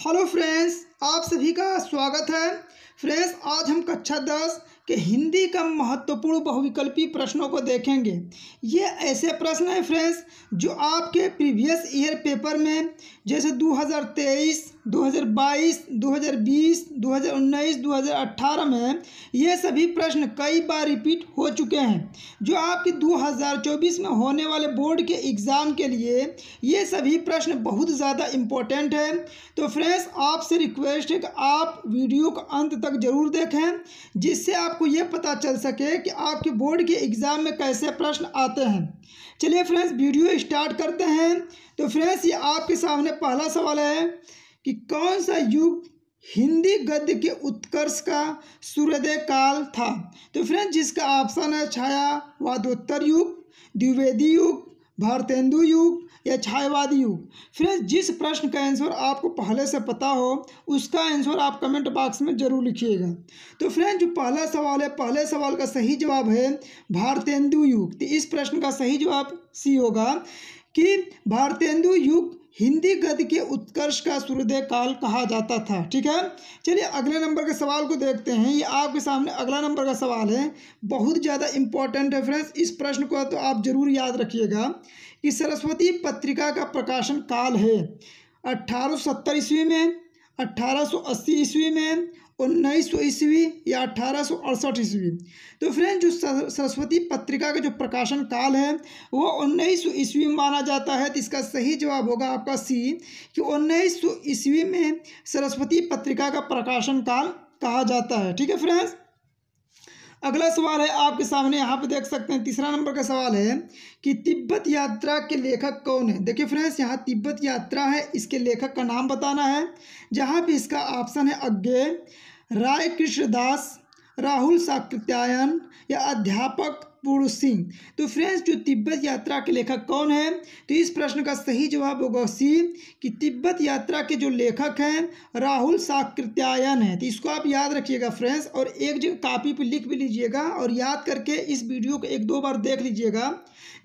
hello friends आप सभी का स्वागत है फ्रेंड्स आज हम कक्षा दस कि हिंदी का महत्वपूर्ण बहुविकल्पी प्रश्नों को देखेंगे ये ऐसे प्रश्न हैं फ्रेंड्स जो आपके प्रीवियस ईयर पेपर में जैसे 2023, 2022, 2020, 2019, 2018 में ये सभी प्रश्न कई बार रिपीट हो चुके हैं जो आपके 2024 में होने वाले बोर्ड के एग्ज़ाम के लिए ये सभी प्रश्न बहुत ज़्यादा इम्पोर्टेंट है तो फ्रेंड्स आपसे रिक्वेस्ट है कि आप वीडियो को अंत तक ज़रूर देखें जिससे आप आपको ये पता चल सके कि आपके बोर्ड के एग्ज़ाम में कैसे प्रश्न आते हैं चलिए फ्रेंड्स वीडियो स्टार्ट करते हैं तो फ्रेंड्स ये आपके सामने पहला सवाल है कि कौन सा युग हिंदी गद्य के उत्कर्ष का सूर्योदय काल था तो फ्रेंड्स जिसका ऑप्शन है छाया वादोत्तर युग द्विवेदी युग भारतेंदु युग या छायावादी युग फ्रेंड्स जिस प्रश्न का आंसर आपको पहले से पता हो उसका आंसर आप कमेंट बॉक्स में जरूर लिखिएगा तो फ्रेंड्स जो पहला सवाल है पहले सवाल का सही जवाब है भारतेंदु युग तो इस प्रश्न का सही जवाब सी होगा कि भारतेंदु युग हिंदी गद्य के उत्कर्ष का सूर्योदय काल कहा जाता था ठीक है चलिए अगले नंबर के सवाल को देखते हैं ये आपके सामने अगला नंबर का सवाल है बहुत ज़्यादा इंपॉर्टेंट है फ्रेंड्स इस प्रश्न को तो आप जरूर याद रखिएगा कि सरस्वती पत्रिका का प्रकाशन काल है सत्तर ईस्वी में अस्सी ईस्वी में उन्नीस सौ ईस्वी या अठारह सौ अड़सठ ईस्वी तो फ्रेंड जो सरस्वती पत्रिका का जो प्रकाशन काल है वो उन्नीस सौ ईस्वी में माना जाता है तो इसका सही जवाब होगा आपका सी कि उन्नीस सौ ईस्वी में सरस्वती पत्रिका का प्रकाशन काल कहा जाता है ठीक है फ्रेंड्स अगला सवाल है आपके सामने यहाँ पे देख सकते हैं तीसरा नंबर का सवाल है कि तिब्बत यात्रा के लेखक कौन है देखिए फ्रेंड्स यहाँ तिब्बत यात्रा है इसके लेखक का नाम बताना है जहाँ पे इसका ऑप्शन है अज्ञे राय कृष्णदास राहुल साकृत्यायन या अध्यापक पूर्ण सिंह तो फ्रेंड्स जो तिब्बत यात्रा के लेखक कौन है तो इस प्रश्न का सही जवाब होगा सी कि तिब्बत यात्रा के जो लेखक हैं राहुल साकृत्यायन है तो इसको आप याद रखिएगा फ्रेंड्स और एक जगह कापी पर लिख भी लीजिएगा और याद करके इस वीडियो को एक दो बार देख लीजिएगा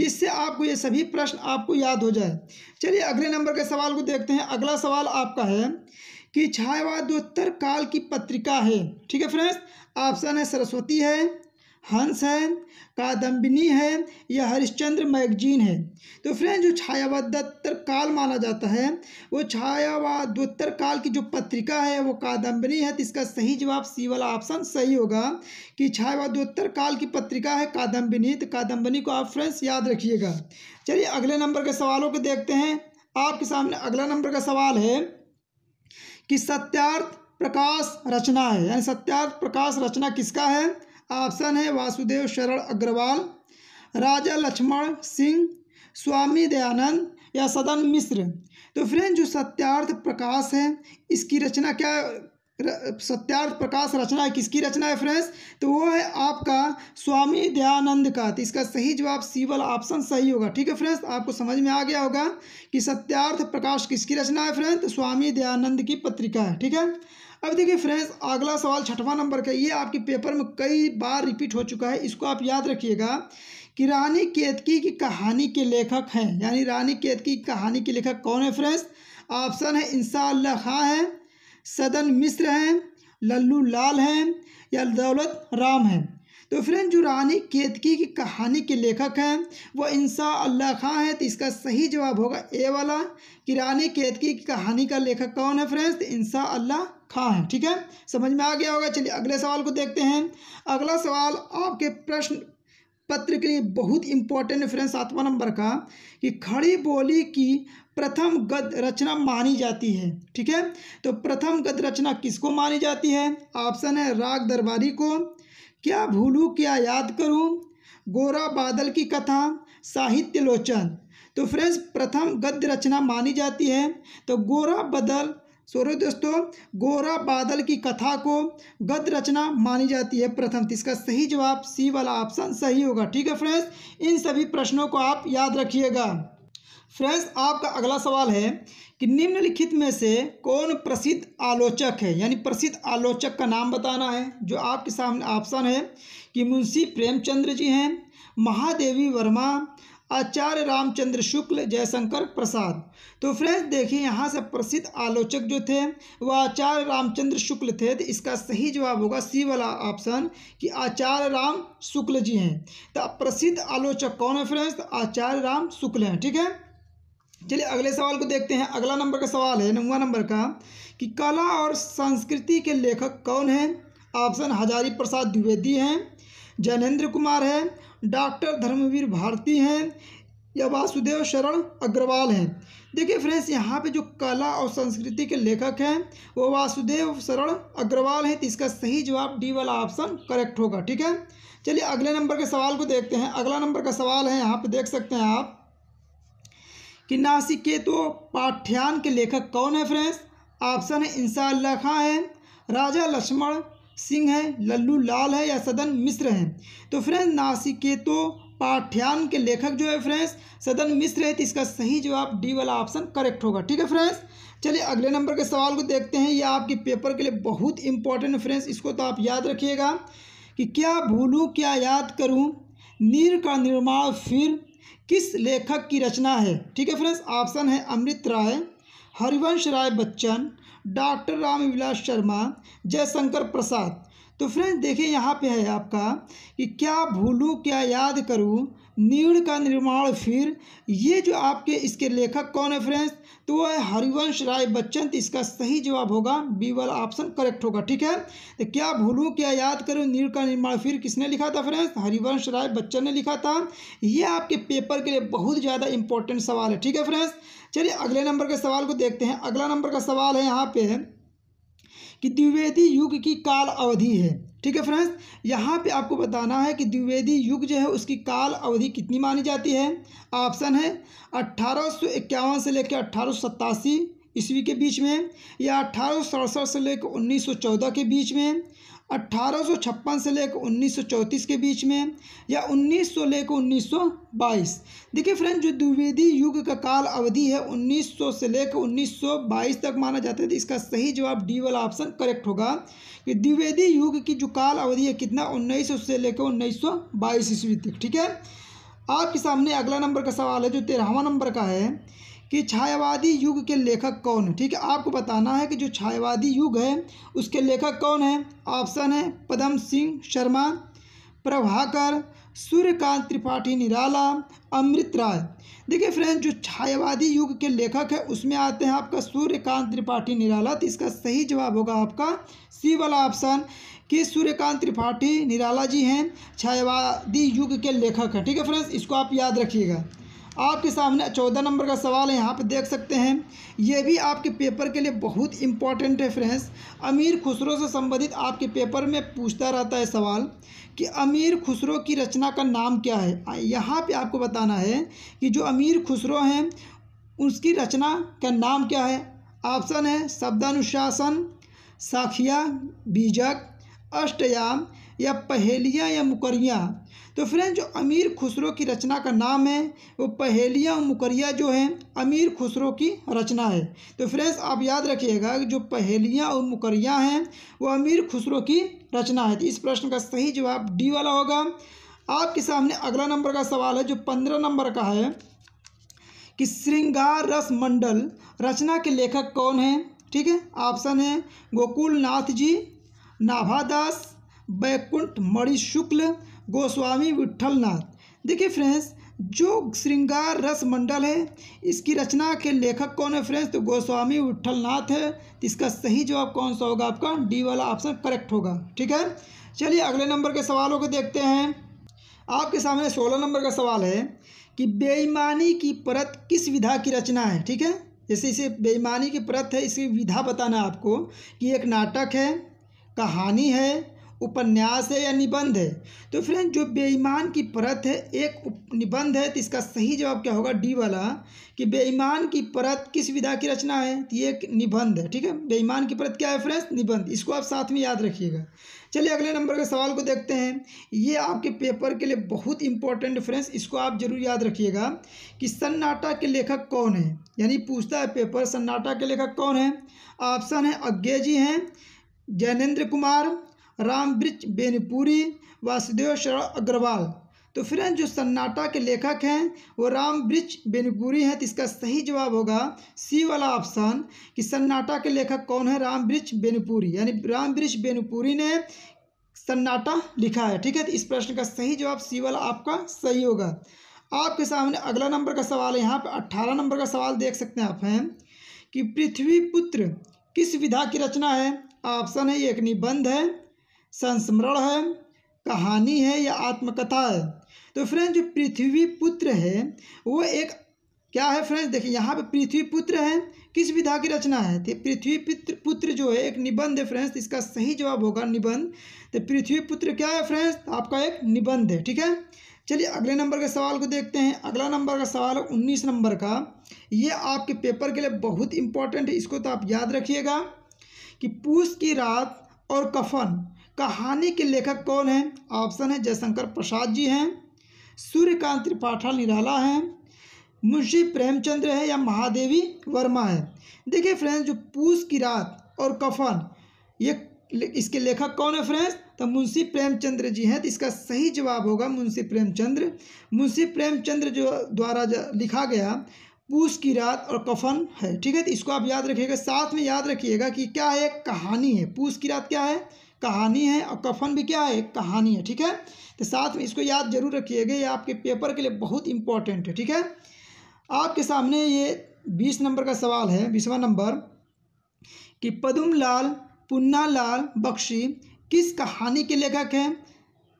जिससे आपको ये सभी प्रश्न आपको याद हो जाए चलिए अगले नंबर के सवाल को देखते हैं अगला सवाल आपका है कि उत्तर काल की पत्रिका है ठीक है फ्रेंड्स ऑप्शन है सरस्वती है हंस है कादम्बिनी है या हरिश्चंद्र मैगजीन है तो फ्रेंड्स जो छायावादोत्तर काल माना जाता है वो छायावादोत्तर काल की जो पत्रिका है वो कादम्बनी है तो इसका सही जवाब सी वाला ऑप्शन सही होगा कि छायावादोत्तर काल की पत्रिका है कादम्बिनी तो कादम्बनी को आप फ्रेंड्स याद रखिएगा चलिए अगले नंबर के सवालों को देखते हैं आपके सामने अगला नंबर का सवाल है कि सत्यार्थ प्रकाश रचना है यानी सत्यार्थ प्रकाश रचना किसका है ऑप्शन है वासुदेव शरण अग्रवाल राजा लक्ष्मण सिंह स्वामी दयानंद या सदन मिश्र तो फ्रेंड जो सत्यार्थ प्रकाश है इसकी रचना क्या सत्यार्थ प्रकाश रचना है किसकी रचना है फ्रेंड्स तो वो है आपका स्वामी दयानंद का तो इसका सही जवाब सी वाला ऑप्शन सही होगा ठीक है फ्रेंड्स आपको समझ में आ गया होगा कि सत्यार्थ प्रकाश किसकी रचना है फ्रेंड्स तो स्वामी दयानंद की पत्रिका है ठीक है अब देखिए फ्रेंड्स अगला सवाल छठवां नंबर का ये आपके पेपर में कई बार रिपीट हो चुका है इसको आप याद रखिएगा कि रानी केतकी की कहानी के लेखक हैं यानी रानी केतकी की कहानी के लेखक कौन है फ्रेंड्स ऑप्शन है इंसाल्ला खां है सदन मिश्र हैं लल्लू लाल हैं या दौलत राम हैं तो फ्रेंड जो रानी केतकी की कहानी के लेखक हैं वो इंसा अल्लाह खां हैं तो इसका सही जवाब होगा ए वाला कि रानी केतकी की कहानी का लेखक कौन है फ्रेंड्स तो इंसा अल्लाह खां हैं ठीक है समझ में आ गया होगा चलिए अगले सवाल को देखते हैं अगला सवाल आपके प्रश्न पत्र के लिए बहुत इंपॉर्टेंट रेफरेंस सातवां नंबर का कि खड़ी बोली की प्रथम गद रचना मानी जाती है ठीक है तो प्रथम गद रचना किसको मानी जाती है ऑप्शन है राग दरबारी को क्या भूलूँ क्या याद करूँ गोरा बादल की कथा साहित्य लोचन तो फ्रेंड्स प्रथम गद्य रचना मानी जाती है तो गोरा बदल सोरे दोस्तों गोरा बादल की कथा को गद्य रचना मानी जाती है प्रथम तो इसका सही जवाब सी वाला ऑप्शन सही होगा ठीक है फ्रेंड्स इन सभी प्रश्नों को आप याद रखिएगा फ्रेंड्स आपका अगला सवाल है कि निम्नलिखित में से कौन प्रसिद्ध आलोचक है यानी प्रसिद्ध आलोचक का नाम बताना है जो आपके सामने ऑप्शन है कि मुंशी प्रेमचंद्र जी हैं महादेवी वर्मा आचार्य रामचंद्र शुक्ल जयशंकर प्रसाद तो फ्रेंड्स देखिए यहाँ से प्रसिद्ध आलोचक जो थे वह आचार्य रामचंद्र शुक्ल थे तो इसका सही जवाब होगा सी वाला ऑप्शन कि आचार्य राम शुक्ल जी हैं तो प्रसिद्ध आलोचक कौन है फ्रेंड्स तो आचार्य राम शुक्ल हैं ठीक है चलिए अगले सवाल को देखते हैं अगला नंबर का सवाल है नौवा नंबर का कि कला और संस्कृति के लेखक कौन हैं ऑप्शन हजारी प्रसाद द्विवेदी हैं जैनेन्द्र कुमार है डॉक्टर धर्मवीर भारती हैं या वासुदेव शरण अग्रवाल हैं देखिए फ्रेंड्स यहाँ पे जो कला और संस्कृति के लेखक हैं वो वासुदेव शरण अग्रवाल हैं तो इसका सही जवाब डी वाला ऑप्शन करेक्ट होगा ठीक है चलिए अगले नंबर के सवाल को देखते हैं अगला नंबर का सवाल है यहाँ पे देख सकते हैं आप कि नासिकेतो पाठ्यान के लेखक कौन है फ्रेंड्स ऑप्शन है इंसा खां है राजा लक्ष्मण सिंह है लल्लू लाल है या सदन मिश्र हैं तो फ्रेंड्स नासिकेतो पाठ्यान के लेखक जो है फ्रेंड्स सदन मिश्र है तो इसका सही जवाब डी वाला ऑप्शन करेक्ट होगा ठीक है फ्रेंड्स चलिए अगले नंबर के सवाल को देखते हैं यह आपके पेपर के लिए बहुत इंपॉर्टेंट है फ्रेंड्स इसको तो आप याद रखिएगा कि क्या भूलूँ क्या याद करूँ नीर का निर्माण फिर किस लेखक की रचना है ठीक है फ्रेंड्स ऑप्शन है अमृत राय हरिवंश राय बच्चन डॉक्टर राम विलास शर्मा जयशंकर प्रसाद तो फ्रेंड्स देखिए यहाँ पे है आपका कि क्या भूलूँ क्या याद करूँ नीड़ का निर्माण फिर ये जो आपके इसके लेखक कौन है फ्रेंड्स तो वह है हरिवंश राय बच्चन तो इसका सही जवाब होगा बी वाला ऑप्शन करेक्ट होगा ठीक है तो क्या भूलूँ क्या याद करूँ नीड़ का निर्माण फिर किसने लिखा था फ्रेंड्स हरिवंश राय बच्चन ने लिखा था ये आपके पेपर के लिए बहुत ज़्यादा इंपॉर्टेंट सवाल है ठीक है फ्रेंड्स चलिए अगले नंबर के सवाल को देखते हैं अगला नंबर का सवाल है यहाँ पे है कि द्विवेदी युग की काल अवधि है ठीक है फ्रेंड्स यहाँ पे आपको बताना है कि द्विवेदी युग जो है उसकी काल अवधि कितनी मानी जाती है ऑप्शन है अट्ठारह से लेकर अट्ठारह ईस्वी के बीच में या अट्ठारह से लेकर उन्नीस के बीच में 1856 से लेकर 1934 के बीच में या 1900 लेकर उन्नीस देखिए फ्रेंड जो द्विवेदी युग का काल अवधि है 1900 से लेकर 1922 तक माना जाता है तो इसका सही जवाब डी वाला ऑप्शन करेक्ट होगा कि द्विवेदी युग की जो काल अवधि है कितना 1900 से लेकर 1922 ईस्वी तक ठीक है आपके सामने अगला नंबर का सवाल है जो तेरहवा नंबर का है कि छायावादी युग के लेखक कौन है ठीक है आपको बताना है कि जो छायावादी युग है उसके लेखक कौन है ऑप्शन है पदम सिंह शर्मा प्रभाकर सूर्यकांत त्रिपाठी निराला अमृत राय देखिए फ्रेंड जो छायावादी युग के लेखक है उसमें आते हैं आपका सूर्यकांत त्रिपाठी निराला तो इसका सही जवाब होगा आपका सी वाला ऑप्शन कि सूर्यकांत त्रिपाठी निराला जी हैं छायावादी युग के लेखक हैं ठीक है फ्रेंड्स इसको आप याद रखिएगा आपके सामने चौदह नंबर का सवाल है यहाँ पे देख सकते हैं ये भी आपके पेपर के लिए बहुत इंपॉर्टेंट है फ्रेंड्स अमीर खुसरो से संबंधित आपके पेपर में पूछता रहता है सवाल कि अमीर खुसरो की रचना का नाम क्या है यहाँ पे आपको बताना है कि जो अमीर खुसरो हैं उसकी रचना का नाम क्या है ऑप्शन है शब्दानुशासन साखिया बीजक अष्टयाम या पहेलियाँ या मुकरियाँ तो फ्रेंड जो अमीर खुसरो की रचना का नाम है वो पहेलियाँ और मुकरिया जो हैं अमीर खुसरो की रचना है तो फ्रेंड्स आप याद रखिएगा जो पहेलियाँ और मुकरियाँ हैं वो अमीर खुसरो की रचना है तो इस प्रश्न का सही जवाब डी वाला होगा आपके सामने अगला नंबर का सवाल है जो पंद्रह नंबर का है कि श्रृंगार रस मंडल रचना के लेखक कौन हैं ठीक है ऑप्शन है गोकुल नाथ जी नाभादास बैकुंठ मणि शुक्ल गोस्वामी विट्ठलनाथ देखिए फ्रेंड्स जो श्रृंगार रस मंडल है इसकी रचना के लेखक कौन है फ्रेंड्स तो गोस्वामी विट्ठलनाथ है तो इसका सही जवाब कौन सा होगा आपका डी वाला ऑप्शन करेक्ट होगा ठीक है चलिए अगले नंबर के सवालों को देखते हैं आपके सामने सोलह नंबर का सवाल है कि बेईमानी की परत किस विधा की रचना है ठीक है जैसे इसे बेईमानी की परत है इसकी विधा बताना आपको कि एक नाटक है कहानी है उपन्यास है या निबंध है तो फ्रेंड जो बेईमान की परत है एक निबंध है तो इसका सही जवाब क्या होगा डी वाला कि बेईमान की परत किस विधा की रचना है तो ये एक निबंध है ठीक है बेईमान की परत क्या है फ्रेंड्स निबंध इसको आप साथ में याद रखिएगा चलिए अगले नंबर के सवाल को देखते हैं ये आपके पेपर के लिए बहुत इंपॉर्टेंट फ्रेंड्स इसको आप जरूर याद रखिएगा कि सन्नाटा के लेखक कौन है यानी पूछता है पेपर सन्नाटा के लेखक कौन है ऑप्शन है अज्ञे जी हैं जैनेन्द्र कुमार राम ब्रिज बेनीपुरी वासुदेव शरण अग्रवाल तो फ्रेंड जो सन्नाटा के लेखक हैं वो राम ब्रिज बेनपुरी हैं तो इसका सही जवाब होगा सी वाला ऑप्शन कि सन्नाटा के लेखक कौन है राम ब्रिज बेनपुरी यानी राम ब्रिज बेनपुरी ने सन्नाटा लिखा है ठीक है तो इस प्रश्न का सही जवाब सी वाला आपका सही होगा आपके सामने अगला नंबर का सवाल है यहाँ पर अट्ठारह नंबर का सवाल देख सकते हैं आप हैं कि पृथ्वी पुत्र किस विधा की रचना है ऑप्शन है एक निबंध है संस्मरण है कहानी है या आत्मकथा है तो फ्रेंड जो पृथ्वी पुत्र है वो एक क्या है फ्रेंड्स देखिए यहाँ पे पृथ्वी पुत्र है किस विधा की रचना है तो पृथ्वी पुत्र पुत्र जो है एक निबंध है फ्रेंड्स इसका सही जवाब होगा निबंध तो पृथ्वी पुत्र क्या है फ्रेंड्स आपका एक निबंध है ठीक है चलिए अगले नंबर के सवाल को देखते हैं अगला नंबर का सवाल है उन्नीस नंबर का ये आपके पेपर के लिए बहुत इंपॉर्टेंट है इसको तो आप याद रखिएगा कि पूस की रात और कफन कहानी के लेखक कौन हैं ऑप्शन है जयशंकर प्रसाद जी हैं सूर्यकांत त्रिपाठा निराला हैं मुंशी प्रेमचंद्र है या महादेवी वर्मा है देखिए फ्रेंड्स जो पूस की रात और कफन ये इसके लेखक कौन है फ्रेंड्स तो मुंशी प्रेमचंद्र जी हैं तो इसका सही जवाब होगा मुंशी प्रेमचंद्र मुंशी प्रेमचंद्र जो द्वारा जो लिखा गया पूस की रात और कफन है ठीक है तो इसको आप याद रखिएगा साथ में याद रखिएगा कि क्या है कहानी है पूस की रात क्या है कहानी है और कफन भी क्या है एक कहानी है ठीक है तो साथ में इसको याद जरूर रखिएगा ये आपके पेपर के लिए बहुत इंपॉर्टेंट है ठीक है आपके सामने ये बीस नंबर का सवाल है बीसवा नंबर कि पदुम लाल पुन्ना लाल बख्शी किस कहानी के लेखक हैं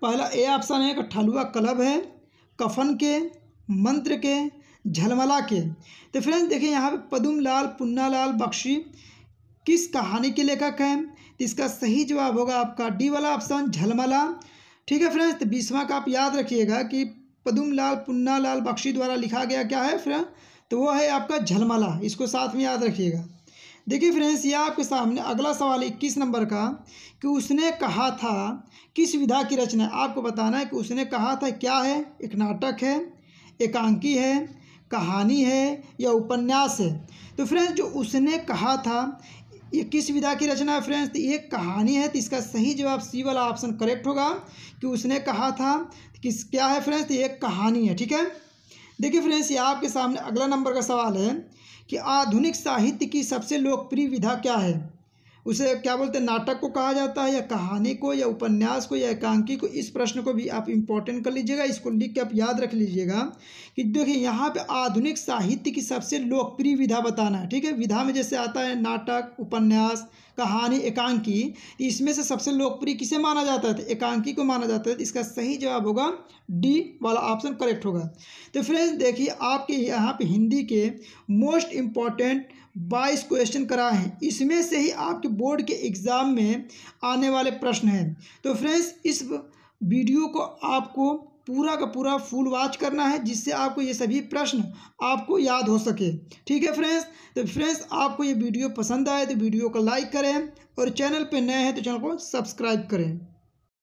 पहला ए ऑप्शन है ठलुआ क्लब है कफन के मंत्र के झलमला के तो फ्रेंड्स देखिए यहाँ पे पदुम लाल पुन्ना लाल बख्शी किस कहानी के लेखक हैं तो इसका सही जवाब होगा आपका डी वाला ऑप्शन झलमला ठीक है फ्रेंड्स तो बीसवा का आप याद रखिएगा कि पदुमलाल पुन्नालाल बख्शी द्वारा लिखा गया क्या है फ्रेंड तो वो है आपका झलमला इसको साथ में याद रखिएगा देखिए फ्रेंड्स ये आपके सामने अगला सवाल इक्कीस नंबर का कि उसने कहा था किस विधा की रचना आपको बताना है कि उसने कहा था क्या है एक नाटक है एकांकी है कहानी है या उपन्यास है तो फ्रेंड्स जो उसने कहा था ये किस विधा की रचना है फ्रेंड्स तो ये कहानी है तो इसका सही जवाब सी वाला ऑप्शन करेक्ट होगा कि उसने कहा था किस क्या है फ्रेंड्स तो एक कहानी है ठीक है देखिए फ्रेंड्स ये आपके सामने अगला नंबर का सवाल है कि आधुनिक साहित्य की सबसे लोकप्रिय विधा क्या है उसे क्या बोलते हैं नाटक को कहा जाता है या कहानी को या उपन्यास को या एकांकी को इस प्रश्न को भी आप इम्पोर्टेंट कर लीजिएगा इसको लिख के आप याद रख लीजिएगा कि देखिए यहाँ पे आधुनिक साहित्य की सबसे लोकप्रिय विधा बताना है ठीक है विधा में जैसे आता है नाटक उपन्यास कहानी एकांकी इसमें से सबसे लोकप्रिय किसे माना जाता है तो एकांकी को माना जाता है तो इसका सही जवाब होगा डी वाला ऑप्शन करेक्ट होगा तो फ्रेंड्स देखिए आपके यहाँ पे हिंदी के मोस्ट इम्पॉर्टेंट बाईस क्वेश्चन कराए हैं इसमें से ही आपके बोर्ड के एग्ज़ाम में आने वाले प्रश्न हैं तो फ्रेंड्स इस वीडियो को आपको पूरा का पूरा फुल वॉच करना है जिससे आपको ये सभी प्रश्न आपको याद हो सके ठीक है फ्रेंड्स तो फ्रेंड्स आपको ये वीडियो पसंद आए तो वीडियो को लाइक करें और चैनल पर नए हैं तो चैनल को सब्सक्राइब करें